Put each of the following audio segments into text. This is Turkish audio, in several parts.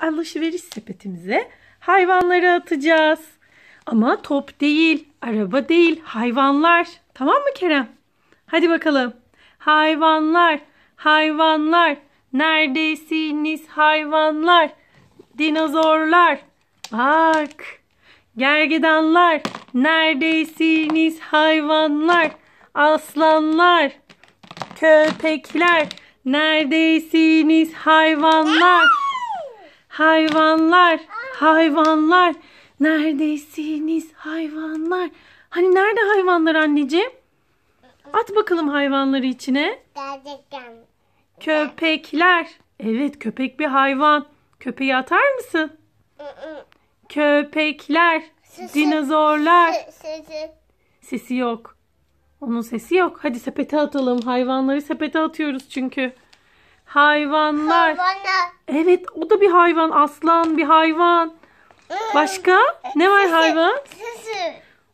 alışveriş sepetimize hayvanları atacağız. Ama top değil, araba değil, hayvanlar. Tamam mı Kerem? Hadi bakalım. Hayvanlar, hayvanlar. Neredesiniz hayvanlar? Dinozorlar. Bak. Gergedanlar. Neredesiniz hayvanlar? Aslanlar. Köpekler. Neredesiniz hayvanlar? Hayvanlar, hayvanlar. Neredesiniz hayvanlar? Hani nerede hayvanlar anneciğim? At bakalım hayvanları içine. Köpekler. Evet köpek bir hayvan. Köpeği atar mısın? Köpekler. Dinozorlar. Sesi yok. Onun sesi yok. Hadi sepete atalım. Hayvanları sepete atıyoruz çünkü. Hayvanlar. Havana. Evet o da bir hayvan. Aslan bir hayvan. Başka? Hmm. Ne var hayvan? Sesi.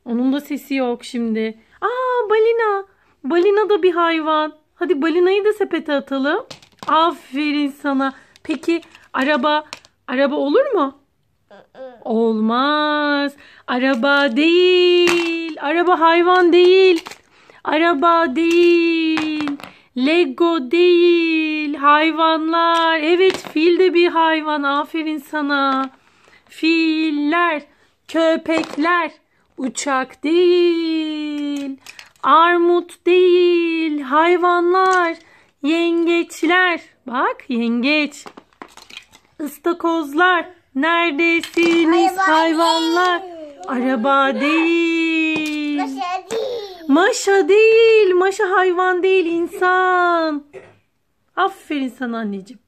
Onun da sesi yok şimdi. Aa balina. Balina da bir hayvan. Hadi balinayı da sepete atalım. Aferin sana. Peki araba araba olur mu? Olmaz. Araba değil. Araba hayvan değil. Araba değil. Lego değil. Hayvanlar. Evet fil de bir hayvan. Aferin sana. Filler. Köpekler. Uçak değil. Armut değil. Hayvanlar. Yengeçler. Bak yengeç. Istakozlar. Neredesiniz hayvanlar? Araba değil. Maşa değil. Maşa hayvan değil insan. Aferin sana anneciğim.